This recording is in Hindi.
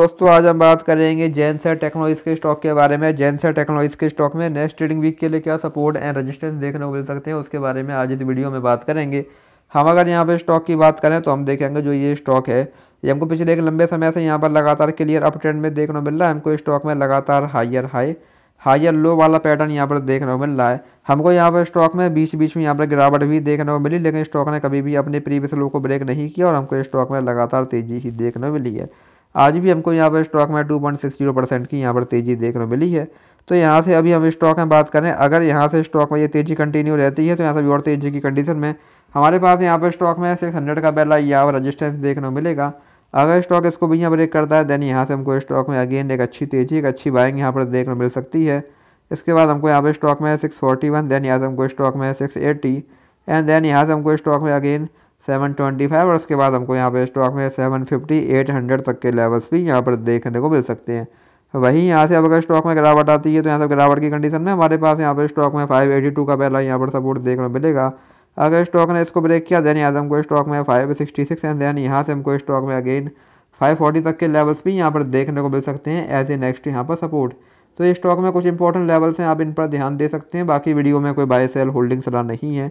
दोस्तों आज हम बात करेंगे जेंसर टेक्नोलॉजी के स्टॉक के बारे में जेंसर टेक्नोलॉजी के स्टॉक में नेक्स्ट ट्रेडिंग वीक के लिए क्या सपोर्ट एंड रेजिस्टेंस देखने को मिल सकते हैं उसके बारे में आज इस वीडियो में बात करेंगे हम अगर यहाँ पर स्टॉक की बात करें तो हम देखेंगे जो ये स्टॉक है ये हमको पिछले एक लंबे समय से यहाँ पर लगातार क्लियर अप ट्रेंड में देखने को मिल रहा है हमको स्टॉक में लगातार हाइयर हाई हाइयर लो वाला पैटर्न यहाँ पर देखने को मिल रहा है हमको यहाँ पर स्टॉक में बीच बीच में यहाँ पर गिरावट भी देखने को मिली लेकिन स्टॉक ने कभी भी अपने प्रीवियस लो को ब्रेक नहीं किया और हमको स्टॉक में लगातार तेजी ही देखने को मिली है आज भी हमको यहाँ पर स्टॉक में two point six zero percent की यहाँ पर तेज़ी देखने को मिली है तो यहाँ से अभी हम स्टॉक में बात करें अगर यहाँ से स्टॉक में ये तेज़ी कंटिन्यू रहती है तो यहाँ से और तेज़ी की कंडीशन में हमारे पास यहाँ पर स्टॉक में सिक्स हंड्रेड का पहला यहाँ पर रजिस्टेंस देखने को मिलेगा अगर स्टॉक इसको भी यहाँ ब्रेक करता है देन यहाँ से हमको स्टॉक में अगेन एक अच्छी तेज़ी एक अच्छी बाइंग यहाँ पर देखने मिल सकती है इसके बाद हमको यहाँ पर स्टॉक में सिक्स फोर्टी वन देन यहाँ से हमको स्टॉक में सिक्स एट्टी एंड देन यहाँ से हमको स्टॉक में अगेन सेवन ट्वेंटी फाइव और उसके बाद हमको यहाँ पर स्टॉक में सेवन फिफ्टी एट हंड्रेड तक के लेवल्स भी यहाँ पर देखने को मिल सकते हैं वहीं यहाँ से अब अगर स्टॉक में गिरावट आती है तो यहाँ से गिरावट की कंडीशन में हमारे पास यहाँ पर स्टॉक में फाइव एटी टू का पहला यहाँ पर सपोर्ट देखने को मिलेगा अगर स्टॉक ने इसको ब्रेक किया देन यहाँ से हमको स्टॉक में five sixty six and then यहाँ से हमको स्टॉक में अगेन फाइव फोर्टी तक के लेवल्स भी यहाँ पर देखने को मिल सकते हैं एज ए नेक्स्ट यहाँ पर सपोर्ट तो ये स्टॉक में कुछ इंपॉर्टेंट लेवल्स हैं आप इन पर ध्यान दे सकते हैं बाकी वीडियो में कोई बाय सेल होल्डिंग सलाह नहीं है